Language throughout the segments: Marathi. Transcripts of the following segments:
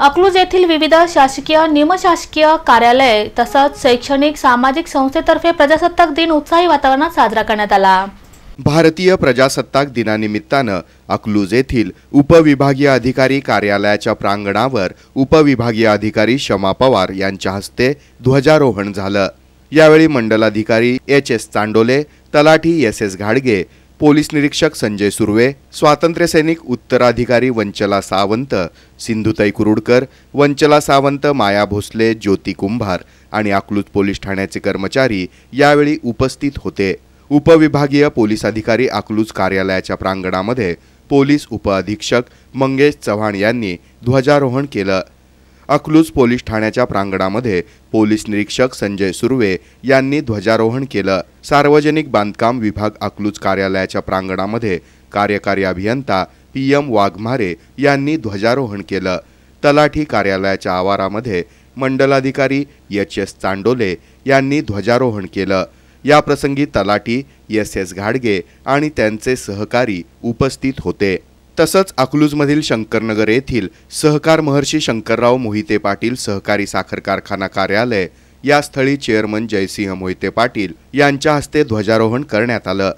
अकलूज येथील विविध शासकीय निमशासकीय कार्यालय तसंच शैक्षणिक सामाजिक संस्थेतर्फे प्रजासत्ताक दिन उत्साही वातावरणात साजरा करण्यात आला भारतीय प्रजासत्ताक दिनानिमित्तानं अकलूज येथील उपविभागीय अधिकारी कार्यालयाच्या प्रांगणावर उपविभागीय अधिकारी शमा पवार यांच्या हस्ते ध्वजारोहण झालं यावेळी मंडलाधिकारी एच एस चांडोले तलाठी एस एस घाडगे पोलीस निरीक्षक संजय सुर्वे स्वातंत्र्य सैनिक उत्तराधिकारी वंचला सावंत सिंधुताई कुरुडकर वंचला सावंत माया भोसले ज्योती कुंभार आणि अकलूज पोलीस ठाण्याचे कर्मचारी यावेळी उपस्थित होते उपविभागीय पोलीस अधिकारी अकलूज कार्यालयाच्या प्रांगणामध्ये पोलीस उपअधीक्षक मंगेश चव्हाण यांनी ध्वजारोहण केलं अकलूज पोलीस ठाण्याच्या प्रांगणामध्ये पोलीस निरीक्षक संजय सुर्वे यांनी ध्वजारोहण केलं सार्वजनिक बांधकाम विभाग अकलूज कार्यालयाच्या प्रांगणामध्ये कार्यकारी अभियंता पी एम वाघमारे यांनी ध्वजारोहण केलं तलाठी कार्यालयाच्या आवारामध्ये मंडलाधिकारी एच एस चांडोले यांनी ध्वजारोहण केलं याप्रसंगी तलाठी एस एस घाडगे आणि त्यांचे सहकारी उपस्थित होते तसंच अकलूजमधील शंकरनगर येथील सहकार महर्षी शंकरराव मोहिते पाटील सहकारी साखर कारखाना कार्यालय या स्थळी चेअरमन जयसिंह मोहिते पाटील यांच्या हस्ते ध्वजारोहण करण्यात आलं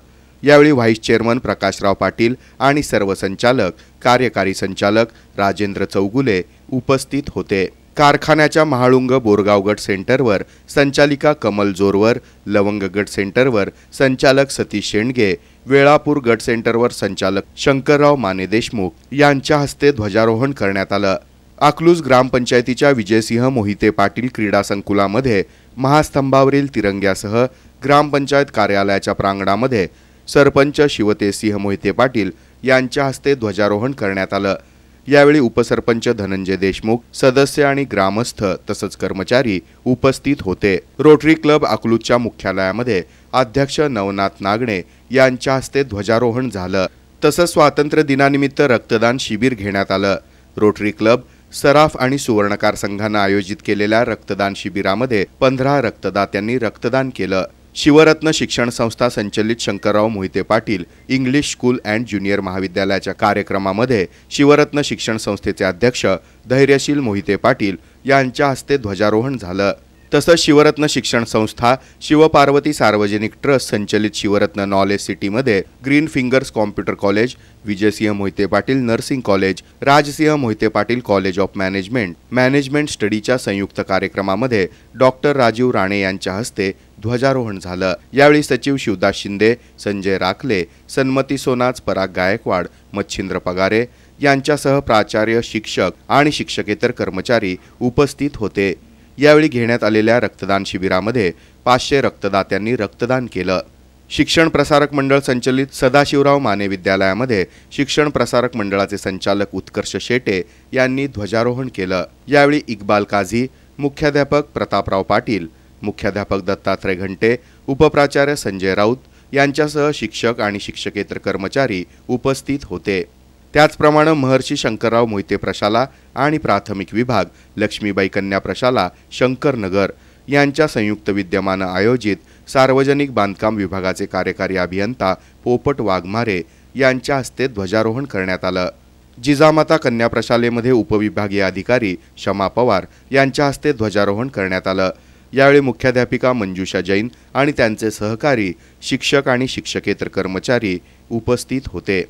यावेळी व्हाईस चेअरमन प्रकाशराव पाटील आणि सर्व संचालक कार्यकारी संचालक राजेंद्र चौगुले उपस्थित होते कारखान्याच्या महाळुंग बोरगाव सेंटरवर संचालिका कमल जोरवर लवंग गट सेंटरवर संचालक सतीश शेंडगे वेळापूर गट सेंटरवर संचालक शंकरराव माने देशमुख यांच्या हस्ते ध्वजारोहण करण्यात आलं अकलूज ग्रामपंचायतीच्या विजयसिंह मोहिते पाटील क्रीडा संकुलामध्ये महास्तंभावरील तिरंग्यासह ग्रामपंचायत कार्यालयाच्या प्रांगणामध्ये सरपंच शिवतेसिंह मोहिते पाटील यांच्या हस्ते ध्वजारोहण करण्यात आलं यावेळी उपसरपंच धनंजय देशमुख सदस्य आणि ग्रामस्थ तसंच कर्मचारी उपस्थित होते रोटरी क्लब अकलूजच्या मुख्यालयामध्ये अध्यक्ष नवनाथ नागणे यांच्या हस्ते ध्वजारोहण झालं तसंच स्वातंत्र्य दिनानिमित्त रक्तदान शिबिर घेण्यात आलं रोटरी क्लब सराफ आणि सुवर्णकार संघानं आयोजित केलेल्या रक्तदान शिबिरामध्ये पंधरा रक्तदात्यांनी रक्तदान केलं शिवरत्न शिक्षण संस्था संचलित Shankarrao Mohite Patil English school and junior महाविद्यालयाच्या कार्यक्रमामध्ये शिवरत्न शिक्षण संस्थेचे अध्यक्ष धैर्यशील मोहिते पाटील यांच्या हस्ते ध्वजारोहण झालं तसंच शिवरत्न शिक्षण संस्था शिवपार्वती सार्वजनिक ट्रस्ट संचलित शिवरत्न नॉलेज सिटीमध्ये green fingers computer college Vijaysinh Mohite Patil nursing college Rajsinh Mohite Patil college of management management स्टडीच्या संयुक्त कार्यक्रमामध्ये डॉक्टर राजीव राणे यांच्या हस्ते ध्वजारोहण झालं यावेळी सचिव शिवदास शिंदे संजय राखले सन्मती सोनाज पराग गायकवाड मच्छिंद्र पगारे यांच्यासह प्राचार्य शिक्षक आणि शिक्षकेतर कर्मचारी उपस्थित होते यावेळी घेण्यात आलेल्या रक्तदान शिबिरामध्ये पाचशे रक्तदात्यांनी रक्तदान केलं शिक्षण प्रसारक मंडळ संचलित सदाशिवराव माने विद्यालयामध्ये शिक्षण प्रसारक मंडळाचे संचालक उत्कर्ष शेटे यांनी ध्वजारोहण केलं यावेळी इक्बाल काझी मुख्याध्यापक प्रतापराव पाटील मुख्याध्यापक दत्तात्रय घंटे उपप्राचार्य संजय राऊत यांच्यासह शिक्षक आणि शिक्षकेतर कर्मचारी उपस्थित होते त्याचप्रमाणे महर्षी शंकरराव मोहिते प्रशाला आणि प्राथमिक विभाग लक्ष्मीबाई कन्या प्रशाला शंकरनगर यांच्या संयुक्त विद्यमानं आयोजित सार्वजनिक बांधकाम विभागाचे कार्यकारी अभियंता पोपट वाघमारे यांच्या हस्ते ध्वजारोहण करण्यात आलं जिजामाता कन्या प्रशालेमध्ये उपविभागीय अधिकारी शमा पवार यांच्या हस्ते ध्वजारोहण करण्यात आलं यावेळी मुख्याध्यापिका मंजुषा जैन आणि त्यांचे सहकारी शिक्षक आणि शिक्षकेतर कर्मचारी उपस्थित होते